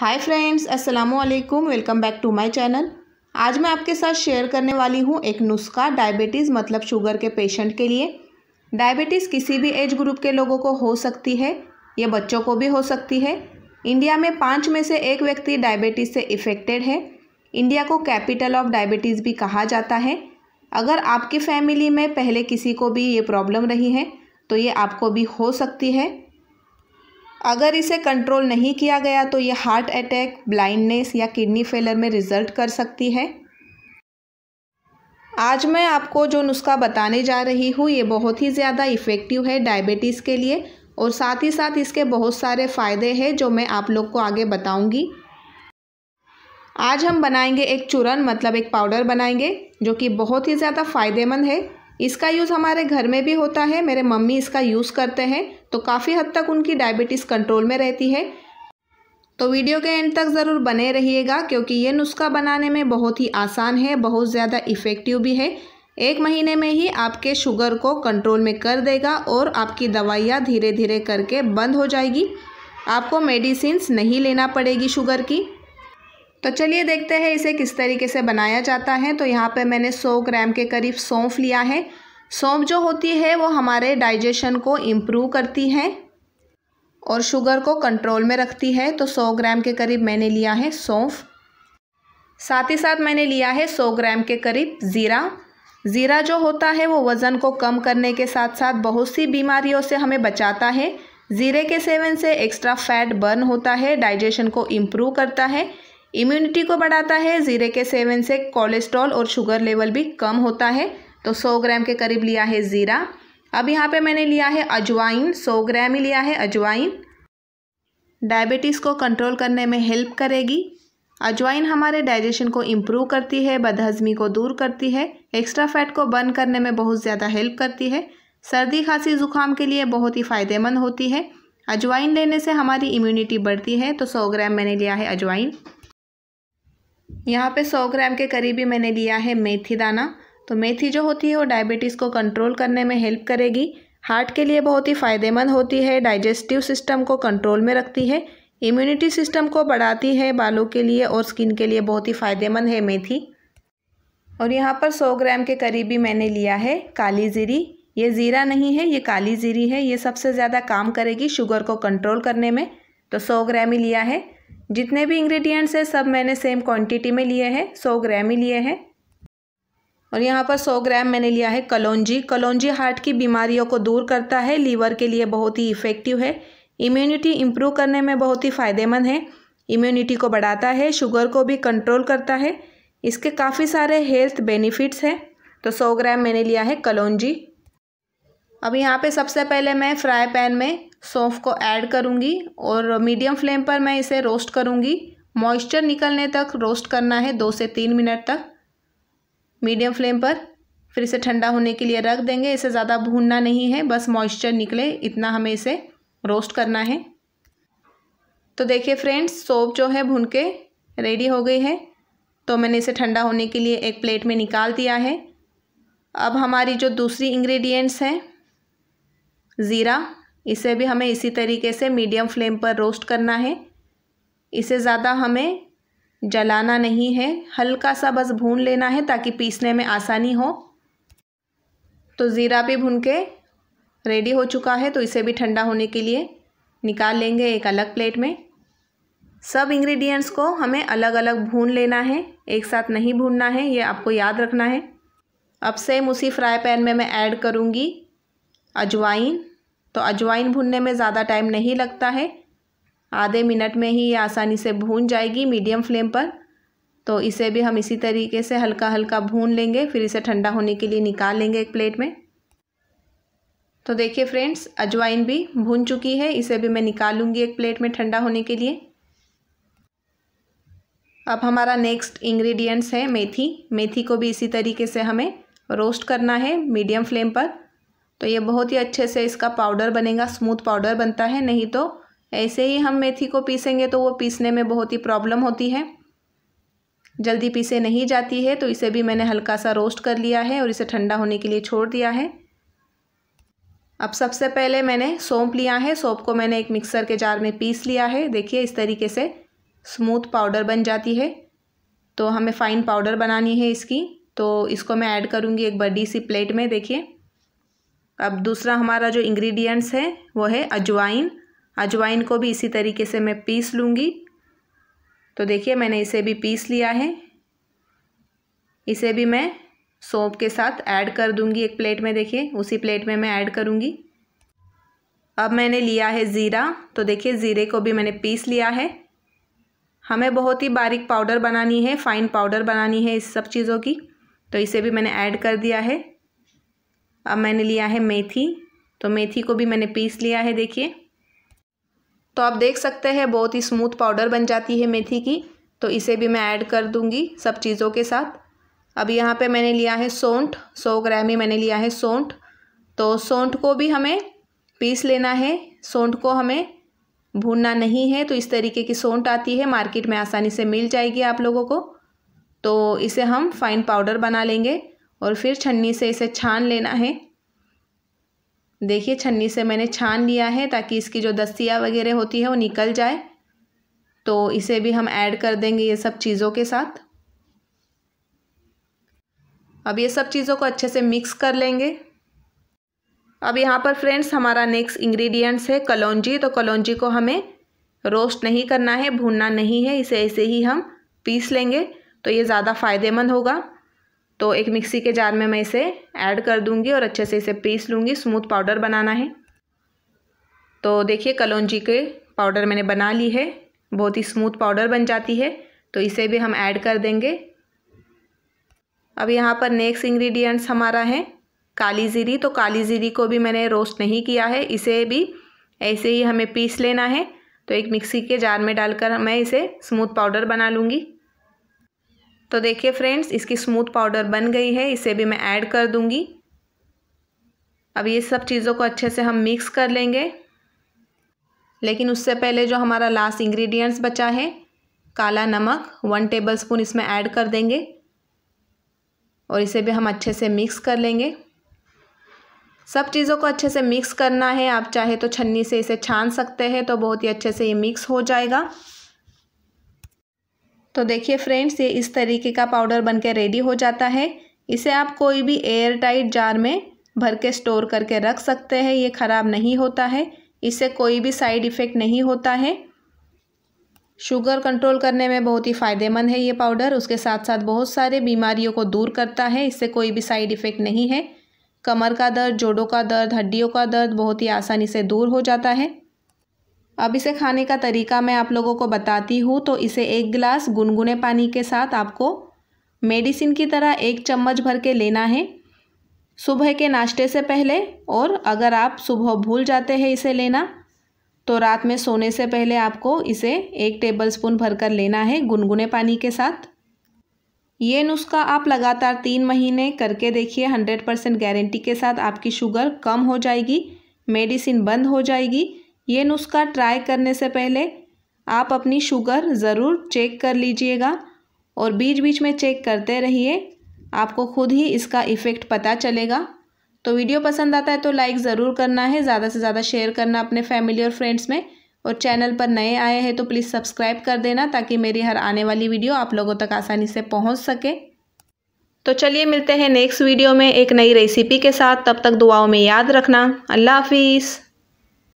हाय friends अस्सलाम वालेकुम welcome back to my channel आज मैं आपके साथ शेयर करने वाली हूँ एक नुस्खा डायबिटीज़ मतलब शुगर के पेशेंट के लिए डायबिटीज़ किसी भी एज ग्रुप के लोगों को हो सकती है या बच्चों को भी हो सकती है इंडिया में पाँच में से एक व्यक्ति डायबिटीज़ से इफ़ेक्टेड है इंडिया को कैपिटल ऑफ डायबिटीज़ भी कहा जाता है अगर आपकी फैमिली में पहले किसी को भी ये प्रॉब्लम रही है तो ये आपको भी हो सकती है अगर इसे कंट्रोल नहीं किया गया तो ये हार्ट अटैक ब्लाइंडनेस या किडनी फेलर में रिजल्ट कर सकती है आज मैं आपको जो नुस्खा बताने जा रही हूँ ये बहुत ही ज़्यादा इफ़ेक्टिव है डायबिटीज़ के लिए और साथ ही साथ इसके बहुत सारे फ़ायदे हैं जो मैं आप लोग को आगे बताऊँगी आज हम बनाएंगे एक चूरन मतलब एक पाउडर बनाएंगे जो कि बहुत ही ज़्यादा फ़ायदेमंद है इसका यूज़ हमारे घर में भी होता है मेरे मम्मी इसका यूज़ करते हैं तो काफ़ी हद तक उनकी डायबिटीज़ कंट्रोल में रहती है तो वीडियो के एंड तक ज़रूर बने रहिएगा क्योंकि ये नुस्खा बनाने में बहुत ही आसान है बहुत ज़्यादा इफ़ेक्टिव भी है एक महीने में ही आपके शुगर को कंट्रोल में कर देगा और आपकी दवाइयाँ धीरे धीरे करके बंद हो जाएगी आपको मेडिसिन नहीं लेना पड़ेगी शुगर की तो चलिए देखते हैं इसे किस तरीके से बनाया जाता है तो यहाँ पे मैंने 100 ग्राम के करीब सौंफ लिया है सौंफ जो होती है वो हमारे डाइजेशन को इम्प्रूव करती है और शुगर को कंट्रोल में रखती है तो 100 ग्राम के करीब मैंने लिया है सौंफ साथ ही साथ मैंने लिया है 100 ग्राम के करीब ज़ीरा ज़ीरा जो होता है वो वज़न को कम करने के साथ साथ बहुत सी बीमारियों से हमें बचाता है ज़ीरे के सेवन से एक्स्ट्रा फैट बर्न होता है डाइजेशन को इम्प्रूव करता है इम्यूनिटी को बढ़ाता है ज़ीरे के सेवन से कोलेस्ट्रॉल और शुगर लेवल भी कम होता है तो सौ ग्राम के करीब लिया है ज़ीरा अब यहाँ पे मैंने लिया है अजवाइन सौ ग्राम ही लिया है अजवाइन डायबिटीज़ को कंट्रोल करने में हेल्प करेगी अजवाइन हमारे डाइजेशन को इम्प्रूव करती है बदहजमी को दूर करती है एक्स्ट्रा फैट को बर्न करने में बहुत ज़्यादा हेल्प करती है सर्दी खांसी ज़ुकाम के लिए बहुत ही फ़ायदेमंद होती है अजवाइन लेने से हमारी इम्यूनिटी बढ़ती है तो सौ ग्राम मैंने लिया है अजवाइन यहाँ पे 100 ग्राम के करीब ही मैंने लिया है मेथी दाना तो मेथी जो होती है वो डायबिटीज़ को कंट्रोल करने में हेल्प करेगी हार्ट के लिए बहुत ही फ़ायदेमंद होती है डाइजेस्टिव सिस्टम को कंट्रोल में रखती है इम्यूनिटी सिस्टम को बढ़ाती है बालों के लिए और स्किन के लिए बहुत ही फ़ायदेमंद है मेथी और यहाँ पर 100 ग्राम के करीब भी मैंने लिया है काली जीरी ये ज़ीरा नहीं है ये काली जीरी है ये सबसे ज़्यादा काम करेगी शुगर को कंट्रोल करने में तो 100 ग्राम ही लिया है जितने भी इंग्रेडिएंट्स हैं सब मैंने सेम क्वांटिटी में लिए हैं सौ ग्राम ही लिए हैं और यहाँ पर सौ ग्राम मैंने लिया है कलौजी कलौजी हार्ट की बीमारियों को दूर करता है लीवर के लिए बहुत ही इफ़ेक्टिव है इम्यूनिटी इम्प्रूव करने में बहुत ही फ़ायदेमंद है इम्यूनिटी को बढ़ाता है शुगर को भी कंट्रोल करता है इसके काफ़ी सारे हेल्थ बेनिफिट्स हैं तो सौ ग्राम मैंने लिया है कलौजी अब यहाँ पे सबसे पहले मैं फ्राई पैन में सौंफ को ऐड करूँगी और मीडियम फ्लेम पर मैं इसे रोस्ट करूँगी मॉइस्चर निकलने तक रोस्ट करना है दो से तीन मिनट तक मीडियम फ्लेम पर फिर इसे ठंडा होने के लिए रख देंगे इसे ज़्यादा भूनना नहीं है बस मॉइस्चर निकले इतना हमें इसे रोस्ट करना है तो देखिए फ्रेंड्स सोप जो है भून के रेडी हो गई है तो मैंने इसे ठंडा होने के लिए एक प्लेट में निकाल दिया है अब हमारी जो दूसरी इंग्रेडिएंट्स हैं ज़ीरा इसे भी हमें इसी तरीके से मीडियम फ्लेम पर रोस्ट करना है इसे ज़्यादा हमें जलाना नहीं है हल्का सा बस भून लेना है ताकि पीसने में आसानी हो तो ज़ीरा भी भून के रेडी हो चुका है तो इसे भी ठंडा होने के लिए निकाल लेंगे एक अलग प्लेट में सब इंग्रेडिएंट्स को हमें अलग अलग भून लेना है एक साथ नहीं भूनना है ये आपको याद रखना है अब सेम उसी फ्राई पैन में मैं ऐड करूँगी अजवाइन तो अजवाइन भुनने में ज़्यादा टाइम नहीं लगता है आधे मिनट में ही ये आसानी से भून जाएगी मीडियम फ्लेम पर तो इसे भी हम इसी तरीके से हल्का हल्का भून लेंगे फिर इसे ठंडा होने के लिए निकाल लेंगे एक प्लेट में तो देखिए फ्रेंड्स अजवाइन भी भून चुकी है इसे भी मैं निकालूंगी एक प्लेट में ठंडा होने के लिए अब हमारा नेक्स्ट इंग्रेडिएंट्स है मेथी मेथी को भी इसी तरीके से हमें रोस्ट करना है मीडियम फ्लेम पर तो ये बहुत ही अच्छे से इसका पाउडर बनेगा स्मूथ पाउडर बनता है नहीं तो ऐसे ही हम मेथी को पीसेंगे तो वो पीसने में बहुत ही प्रॉब्लम होती है जल्दी पीसे नहीं जाती है तो इसे भी मैंने हल्का सा रोस्ट कर लिया है और इसे ठंडा होने के लिए छोड़ दिया है अब सबसे पहले मैंने सौंप लिया है सौंप को मैंने एक मिक्सर के जार में पीस लिया है देखिए इस तरीके से स्मूथ पाउडर बन जाती है तो हमें फ़ाइन पाउडर बनानी है इसकी तो इसको मैं ऐड करूँगी एक बड़ी सी प्लेट में देखिए अब दूसरा हमारा जो इंग्रेडिएंट्स है वो है अजवाइन अजवाइन को भी इसी तरीके से मैं पीस लूँगी तो देखिए मैंने इसे भी पीस लिया है इसे भी मैं सौंप के साथ ऐड कर दूँगी एक प्लेट में देखिए उसी प्लेट में मैं ऐड करूँगी अब मैंने लिया है ज़ीरा तो देखिए ज़ीरे को भी मैंने पीस लिया है हमें बहुत ही बारीक पाउडर बनानी है फ़ाइन पाउडर बनानी है इस सब चीज़ों की तो इसे भी मैंने ऐड कर दिया है अब मैंने लिया है मेथी तो मेथी को भी मैंने पीस लिया है देखिए तो आप देख सकते हैं बहुत ही स्मूथ पाउडर बन जाती है मेथी की तो इसे भी मैं ऐड कर दूंगी सब चीज़ों के साथ अब यहाँ पे मैंने लिया है सोंठ सौ ग्राम ही मैंने लिया है सोंठ तो सोंठ को भी हमें पीस लेना है सौंठ को हमें भूनना नहीं है तो इस तरीके की सौंठ आती है मार्केट में आसानी से मिल जाएगी आप लोगों को तो इसे हम फाइन पाउडर बना लेंगे और फिर छन्नी से इसे छान लेना है देखिए छन्नी से मैंने छान लिया है ताकि इसकी जो दस्तियाँ वगैरह होती है वो निकल जाए तो इसे भी हम ऐड कर देंगे ये सब चीज़ों के साथ अब ये सब चीज़ों को अच्छे से मिक्स कर लेंगे अब यहाँ पर फ्रेंड्स हमारा नेक्स्ट इंग्रेडिएंट्स है कलौजी तो कलौजी को हमें रोस्ट नहीं करना है भूनना नहीं है इसे ऐसे ही हम पीस लेंगे तो ये ज़्यादा फ़ायदेमंद होगा तो एक मिक्सी के जार में मैं इसे ऐड कर दूंगी और अच्छे से इसे पीस लूँगी स्मूथ पाउडर बनाना है तो देखिए कलौजी के पाउडर मैंने बना ली है बहुत ही स्मूथ पाउडर बन जाती है तो इसे भी हम ऐड कर देंगे अब यहाँ पर नेक्स्ट इंग्रेडिएंट्स हमारा है काली जीरी तो काली जीरी को भी मैंने रोस्ट नहीं किया है इसे भी ऐसे ही हमें पीस लेना है तो एक मिक्सी के जार में डालकर मैं इसे स्मूथ पाउडर बना लूँगी तो देखिए फ्रेंड्स इसकी स्मूथ पाउडर बन गई है इसे भी मैं ऐड कर दूंगी अब ये सब चीज़ों को अच्छे से हम मिक्स कर लेंगे लेकिन उससे पहले जो हमारा लास्ट इंग्रेडिएंट्स बचा है काला नमक वन टेबलस्पून इसमें ऐड कर देंगे और इसे भी हम अच्छे से मिक्स कर लेंगे सब चीज़ों को अच्छे से मिक्स करना है आप चाहे तो छन्नी से इसे छान सकते हैं तो बहुत ही अच्छे से ये मिक्स हो जाएगा तो देखिए फ्रेंड्स ये इस तरीके का पाउडर के रेडी हो जाता है इसे आप कोई भी एयर टाइट जार में भर के स्टोर करके रख सकते हैं ये ख़राब नहीं होता है इससे कोई भी साइड इफ़ेक्ट नहीं होता है शुगर कंट्रोल करने में बहुत ही फ़ायदेमंद है ये पाउडर उसके साथ साथ बहुत सारे बीमारियों को दूर करता है इससे कोई भी साइड इफ़ेक्ट नहीं है कमर का दर्द जोड़ों का दर्द हड्डियों का दर्द बहुत ही आसानी से दूर हो जाता है अब इसे खाने का तरीका मैं आप लोगों को बताती हूँ तो इसे एक गिलास गुनगुने पानी के साथ आपको मेडिसिन की तरह एक चम्मच भर के लेना है सुबह के नाश्ते से पहले और अगर आप सुबह भूल जाते हैं इसे लेना तो रात में सोने से पहले आपको इसे एक टेबलस्पून भरकर लेना है गुनगुने पानी के साथ ये नुस्खा आप लगातार तीन महीने करके देखिए हंड्रेड परसेंट गारंटी के साथ आपकी शुगर कम हो जाएगी मेडिसिन बंद हो जाएगी ये नुस्खा ट्राई करने से पहले आप अपनी शुगर ज़रूर चेक कर लीजिएगा और बीच बीच में चेक करते रहिए आपको खुद ही इसका इफ़ेक्ट पता चलेगा तो वीडियो पसंद आता है तो लाइक ज़रूर करना है ज़्यादा से ज़्यादा शेयर करना अपने फैमिली और फ्रेंड्स में और चैनल पर नए आए हैं तो प्लीज़ सब्सक्राइब कर देना ताकि मेरी हर आने वाली वीडियो आप लोगों तक आसानी से पहुंच सके तो चलिए मिलते हैं नेक्स्ट वीडियो में एक नई रेसिपी के साथ तब तक दुआओं में याद रखना अल्लाह हाफिज़